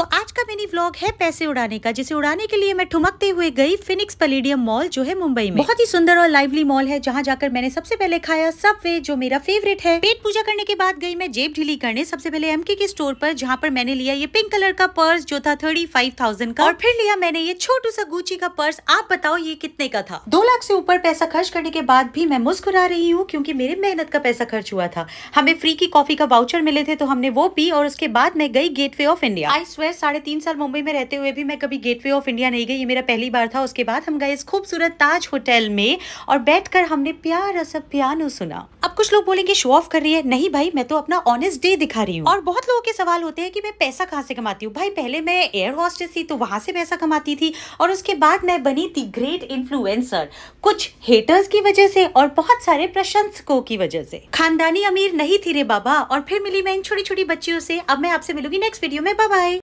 तो आज का मिनी व्लॉग है पैसे उड़ाने का जिसे उड़ाने के लिए मैं ठुमकते हुए गई फिनिक्स पलेडियम मॉल जो है मुंबई में बहुत ही सुंदर और लाइवली मॉल है जहाँ जाकर मैंने सबसे पहले खाया सब वे जो मेरा फेवरेट है पेट पूजा करने के बाद गई मैं जेब ढीली करने सबसे पहले एम के स्टोर पर जहाँ पर मैंने लिया ये पिंक कलर का पर्स जो था थर्टी फाइव थाउजेंड का और फिर लिया मैंने ये छोटू सा गुची का पर्स आप बताओ ये कितने का था दो लाख से ऊपर पैसा खर्च करने के बाद भी मैं मुस्कुरा रही हूँ क्योंकि मेरे मेहनत का पैसा खर्च हुआ था हमें फ्री की कॉफी का वाउचर मिले थे तो हमने वो पी और उसके बाद मैं गई गेटवे ऑफ इंडिया आई गए साढ़े तीन साल मुंबई में रहते हुए भी मैं कभी गेटवे ऑफ इंडिया नहीं गई ये मेरा पहली बार था उसके बाद हम गए इस खूबसूरत ताज होटल में और बैठकर हमने प्यार सब प्यानो सुना अब कुछ लोग बोलेंगे शो ऑफ कर रही है नहीं भाई मैं तो अपना ऑनेस्ट डे दिखा रही हूँ और बहुत लोगों के सवाल होते हैं कि मैं पैसा कहाँ से कमाती हूँ भाई पहले मैं एयर हॉस्टेस थी तो वहाँ से पैसा कमाती थी और उसके बाद मैं बनी थी ग्रेट इन्फ्लुएंसर कुछ हेटर्स की वजह से और बहुत सारे प्रशंसकों की वजह से खानदानी अमीर नहीं थी रे बाबा और फिर मिली मैं इन छोटी छोटी बच्चियों से अब मैं आपसे मिलूंगी नेक्स्ट वीडियो में बाय